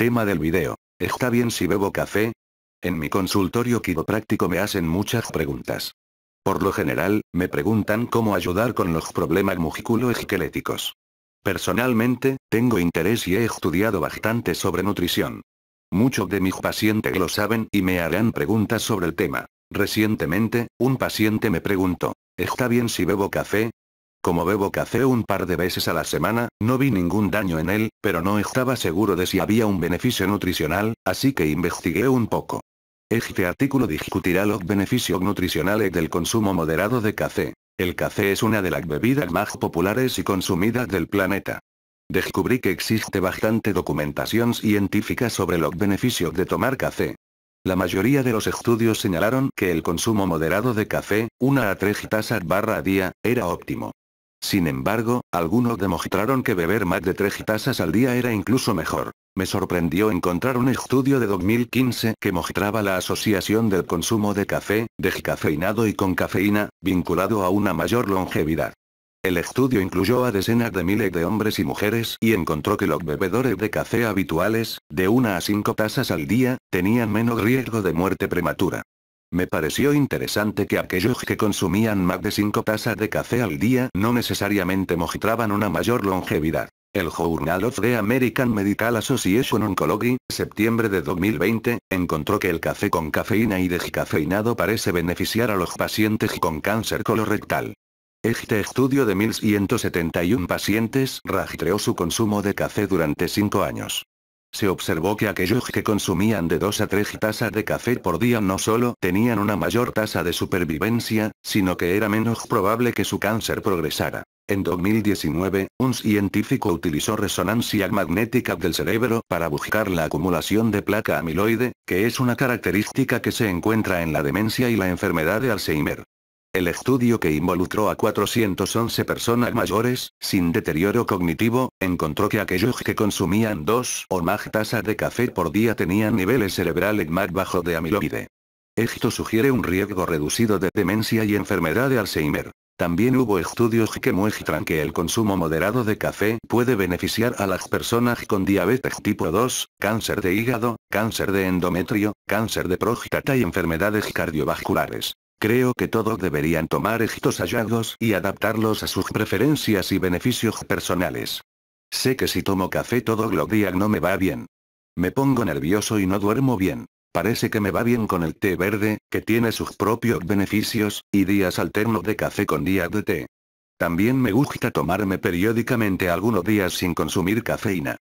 Tema del video. ¿Está bien si bebo café? En mi consultorio quiropráctico me hacen muchas preguntas. Por lo general, me preguntan cómo ayudar con los problemas musculoesqueléticos. Personalmente, tengo interés y he estudiado bastante sobre nutrición. Muchos de mis pacientes lo saben y me harán preguntas sobre el tema. Recientemente, un paciente me preguntó, ¿está bien si bebo café? Como bebo café un par de veces a la semana, no vi ningún daño en él, pero no estaba seguro de si había un beneficio nutricional, así que investigué un poco. Este artículo discutirá los beneficios nutricionales del consumo moderado de café. El café es una de las bebidas más populares y consumidas del planeta. Descubrí que existe bastante documentación científica sobre los beneficios de tomar café. La mayoría de los estudios señalaron que el consumo moderado de café, una a tres tazas barra a día, era óptimo. Sin embargo, algunos demostraron que beber más de tres tazas al día era incluso mejor. Me sorprendió encontrar un estudio de 2015 que mostraba la asociación del consumo de café, descafeinado y con cafeína, vinculado a una mayor longevidad. El estudio incluyó a decenas de miles de hombres y mujeres y encontró que los bebedores de café habituales, de una a cinco tazas al día, tenían menos riesgo de muerte prematura. Me pareció interesante que aquellos que consumían más de 5 tazas de café al día no necesariamente mostraban una mayor longevidad. El Journal of the American Medical Association Oncology, septiembre de 2020, encontró que el café con cafeína y descafeinado parece beneficiar a los pacientes con cáncer colorectal. Este estudio de 1.171 pacientes rastreó su consumo de café durante 5 años se observó que aquellos que consumían de 2 a 3 tazas de café por día no solo tenían una mayor tasa de supervivencia, sino que era menos probable que su cáncer progresara. En 2019, un científico utilizó resonancia magnética del cerebro para buscar la acumulación de placa amiloide, que es una característica que se encuentra en la demencia y la enfermedad de Alzheimer. El estudio que involucró a 411 personas mayores, sin deterioro cognitivo, encontró que aquellos que consumían dos o más tazas de café por día tenían niveles cerebrales más bajos de amiloide. Esto sugiere un riesgo reducido de demencia y enfermedad de Alzheimer. También hubo estudios que muestran que el consumo moderado de café puede beneficiar a las personas con diabetes tipo 2, cáncer de hígado, cáncer de endometrio, cáncer de próstata y enfermedades cardiovasculares. Creo que todos deberían tomar estos hallazgos y adaptarlos a sus preferencias y beneficios personales. Sé que si tomo café todo los días no me va bien. Me pongo nervioso y no duermo bien. Parece que me va bien con el té verde, que tiene sus propios beneficios, y días alternos de café con días de té. También me gusta tomarme periódicamente algunos días sin consumir cafeína.